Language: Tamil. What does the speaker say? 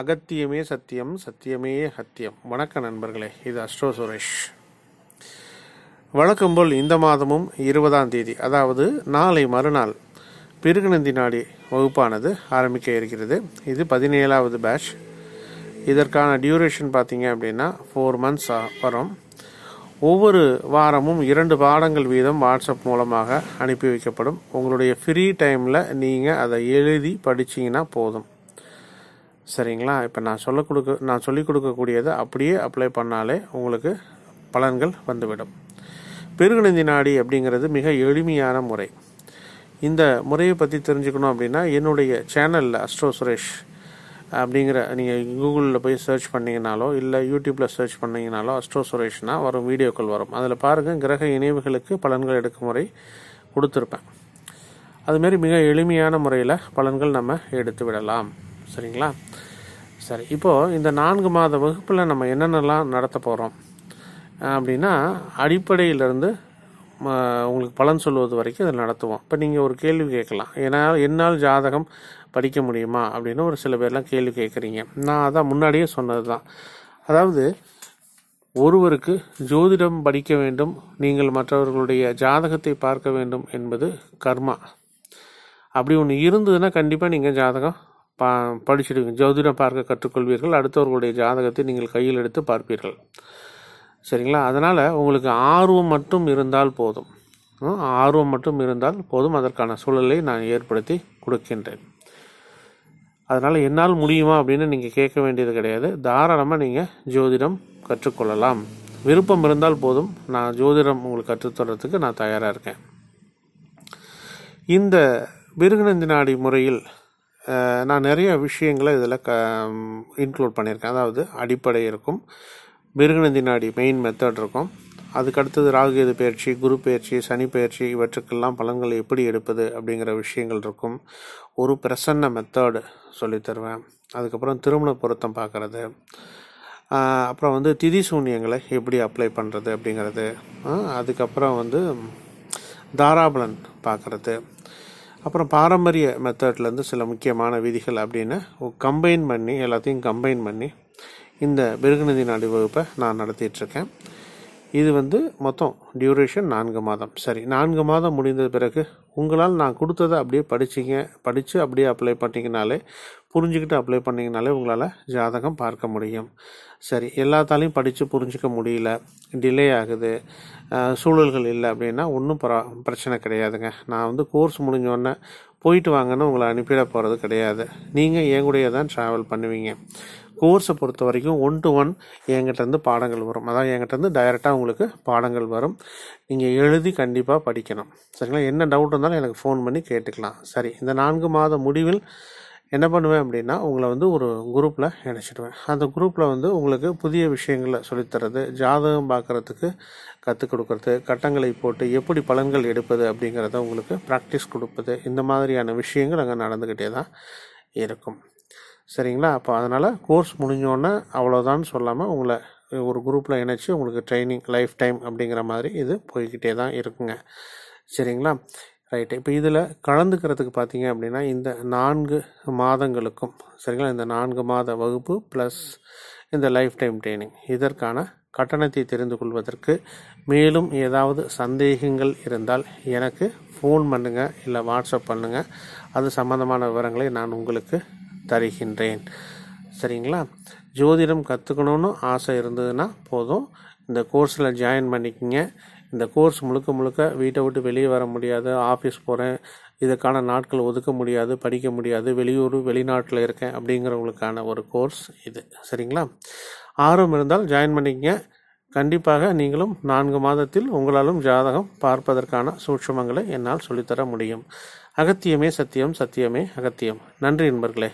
அகத்தியமே சத்தியம் சத்தியமே ஹத்தியம் வணக்கம் நண்பர்களே இது அஸ்ரோ சுரேஷ் வழக்கம் போல் இந்த மாதமும் இருபதாம் தேதி அதாவது நாளை மறுநாள் பிருகுநந்தி நாடி வகுப்பானது ஆரம்பிக்க இருக்கிறது இது பதினேழாவது பேட்ச் இதற்கான டியூரேஷன் பார்த்தீங்க அப்படின்னா ஃபோர் மந்த்ஸ் வரும் ஒவ்வொரு வாரமும் இரண்டு பாடங்கள் வீதம் வாட்ஸ்அப் மூலமாக அனுப்பி வைக்கப்படும் உங்களுடைய ஃப்ரீ டைமில் நீங்கள் அதை எழுதி படிச்சிங்கன்னா போதும் சரிங்களா இப்போ நான் சொல்ல கொடுக்க நான் சொல்லிக் கொடுக்கக்கூடியதை அப்படியே அப்ளை பண்ணாலே உங்களுக்கு பலன்கள் வந்துவிடும் பெருகணிந்தி நாடி அப்படிங்கிறது மிக எளிமையான முறை இந்த முறையை பற்றி தெரிஞ்சுக்கணும் அப்படின்னா என்னுடைய சேனலில் அஸ்ட்ரோ சுரேஷ் அப்படிங்கிற நீங்கள் கூகுளில் போய் சர்ச் பண்ணிங்கனாலோ இல்லை யூடியூப்பில் சர்ச் பண்ணிங்கனாலோ அஸ்ட்ரோ சுரேஷ்னால் வரும் வீடியோக்கள் வரும் அதில் பாருங்கள் கிரக இணைவுகளுக்கு பலன்கள் எடுக்கும் முறை கொடுத்துருப்பேன் அதுமாரி மிக எளிமையான முறையில் பலன்கள் நம்ம எடுத்து விடலாம் சரிங்களா சரி இப்போது இந்த நான்கு மாத வகுப்பில் நம்ம என்னென்னலாம் நடத்த போகிறோம் அப்படின்னா அடிப்படையிலேருந்து உங்களுக்கு பலன் சொல்வது வரைக்கும் அதை நடத்துவோம் இப்போ நீங்கள் ஒரு கேள்வி கேட்கலாம் ஏன்னா என்னால் ஜாதகம் படிக்க முடியுமா அப்படின்னு ஒரு சில பேர்லாம் கேள்வி கேட்குறீங்க நான் அதான் முன்னாடியே சொன்னது தான் அதாவது ஒருவருக்கு ஜோதிடம் படிக்க வேண்டும் நீங்கள் மற்றவர்களுடைய ஜாதகத்தை பார்க்க வேண்டும் என்பது கர்மா அப்படி ஒன்று இருந்ததுன்னா கண்டிப்பாக நீங்கள் ஜாதகம் பா படிச்சிடுங்க ஜோதிடம் பார்க்க கற்றுக்கொள்வீர்கள் அடுத்தவர்களுடைய ஜாதகத்தை நீங்கள் கையில் எடுத்து பார்ப்பீர்கள் சரிங்களா அதனால் உங்களுக்கு ஆர்வம் மட்டும் இருந்தால் போதும் ஆர்வம் மட்டும் இருந்தால் போதும் அதற்கான சூழலை நான் ஏற்படுத்தி கொடுக்கின்றேன் அதனால் என்னால் முடியுமா அப்படின்னு நீங்கள் கேட்க வேண்டியது கிடையாது தாராளமாக நீங்கள் ஜோதிடம் கற்றுக்கொள்ளலாம் விருப்பம் இருந்தால் போதும் நான் ஜோதிடம் உங்களுக்கு கற்றுத்தரத்துக்கு நான் தயாராக இருக்கேன் இந்த விருகுநந்தினாடி நாடி முறையில் நான் நிறைய விஷயங்களை இதில் க இன்க்ளூட் பண்ணியிருக்கேன் அதாவது அடிப்படை இருக்கும் மிருகநந்தி நாடி மெயின் மெத்தட் இருக்கும் அதுக்கு அடுத்தது ராகுகேது பயிற்சி குரு பயிற்சி சனி பயிற்சி இவற்றுக்கெல்லாம் பலன்களை எப்படி எடுப்பது அப்படிங்கிற விஷயங்கள் இருக்கும் ஒரு பிரசன்ன மெத்தடு சொல்லித்தருவேன் அதுக்கப்புறம் திருமண பொருத்தம் பார்க்குறது அப்புறம் வந்து திதி சூன்யங்களை எப்படி அப்ளை பண்ணுறது அப்படிங்கிறது அதுக்கப்புறம் வந்து தாராபலன் பார்க்குறது அப்புறம் பாரம்பரிய மெத்தட்லேருந்து சில முக்கியமான விதிகள் அப்படின்னு கம்பைன் பண்ணி எல்லாத்தையும் கம்பைன் பண்ணி இந்த பிருகுநதி நாடி வகுப்பை நான் நடத்திட்டுருக்கேன் இது வந்து மொத்தம் டியூரேஷன் நான்கு மாதம் சரி நான்கு மாதம் முடிந்த பிறகு உங்களால் நான் கொடுத்ததை அப்படியே படிச்சிங்க படித்து அப்படியே அப்ளை பண்ணிங்கனாலே புரிஞ்சுக்கிட்டு அப்ளை பண்ணிங்கனாலே உங்களால் ஜாதகம் பார்க்க முடியும் சரி எல்லாத்தாலையும் படித்து புரிஞ்சிக்க முடியல டிலே ஆகுது சூழல்கள் இல்லை அப்படின்னா ஒன்றும் பிர பிரச்சனை கிடையாதுங்க நான் வந்து கோர்ஸ் முடிஞ்சோடனே போயிட்டு வாங்கன்னு உங்களை அனுப்பிட போகிறது கிடையாது நீங்கள் என் கூடயே தான் ட்ராவல் பண்ணுவீங்க கோர்ஸை பொறுத்த வரைக்கும் ஒன் டு ஒன் என்கிட்டருந்து பாடங்கள் வரும் அதான் என்கிட்டருந்து டைரெக்டாக உங்களுக்கு பாடங்கள் வரும் நீங்கள் எழுதி கண்டிப்பாக படிக்கணும் சரிங்களா என்ன டவுட் இருந்தாலும் எனக்கு ஃபோன் பண்ணி கேட்டுக்கலாம் சரி இந்த நான்கு மாத முடிவில் என்ன பண்ணுவேன் அப்படின்னா உங்களை வந்து ஒரு குரூப்பில் இணைச்சிடுவேன் அந்த குரூப்பில் வந்து உங்களுக்கு புதிய விஷயங்களை சொல்லித்தரது ஜாதகம் பார்க்குறதுக்கு கற்றுக் கொடுக்கறது கட்டங்களை போட்டு எப்படி பலன்கள் எடுப்பது அப்படிங்கிறத உங்களுக்கு ப்ராக்டிஸ் கொடுப்பது இந்த மாதிரியான விஷயங்கள் அங்கே நடந்துக்கிட்டே தான் இருக்கும் சரிங்களா அப்போ அதனால் கோர்ஸ் முடிஞ்சோடனே அவ்வளோதான் சொல்லாமல் உங்களை ஒரு குரூப்பில் இணைச்சி உங்களுக்கு ட்ரைனிங் லைஃப் டைம் அப்படிங்கிற மாதிரி இது போய்கிட்டே தான் இருக்குங்க சரிங்களா ரைட்டு இப்போ இதில் கலந்துக்கிறதுக்கு பார்த்தீங்க அப்படின்னா இந்த நான்கு மாதங்களுக்கும் சரிங்களா இந்த நான்கு மாத வகுப்பு ப்ளஸ் இந்த லைஃப் டைம் ட்ரைனிங் இதற்கான கட்டணத்தை தெரிந்து கொள்வதற்கு மேலும் ஏதாவது சந்தேகங்கள் இருந்தால் எனக்கு ஃபோன் பண்ணுங்கள் இல்லை வாட்ஸ்அப் பண்ணுங்கள் அது சம்மந்தமான விவரங்களை நான் உங்களுக்கு தருகின்றேன் சரிங்களா ஜோதிடம் கற்றுக்கணுன்னு ஆசை இருந்ததுன்னா போதும் இந்த கோர்ஸில் ஜாயின் பண்ணிக்கிங்க இந்த கோர்ஸ் முழுக்க முழுக்க வீட்டை விட்டு வெளியே வர முடியாது ஆஃபீஸ் போகிறேன் இதுக்கான நாட்கள் ஒதுக்க முடியாது படிக்க முடியாது வெளியூர் வெளிநாட்டில் இருக்கேன் அப்படிங்கிறவங்களுக்கான ஒரு கோர்ஸ் இது சரிங்களா ஆர்வம் இருந்தால் ஜாயின் பண்ணிக்கங்க கண்டிப்பாக நீங்களும் நான்கு மாதத்தில் உங்களாலும் ஜாதகம் பார்ப்பதற்கான சூட்சமங்களை என்னால் சொல்லித்தர முடியும் அகத்தியமே சத்தியம் சத்தியமே அகத்தியம் நன்றி நண்பர்களே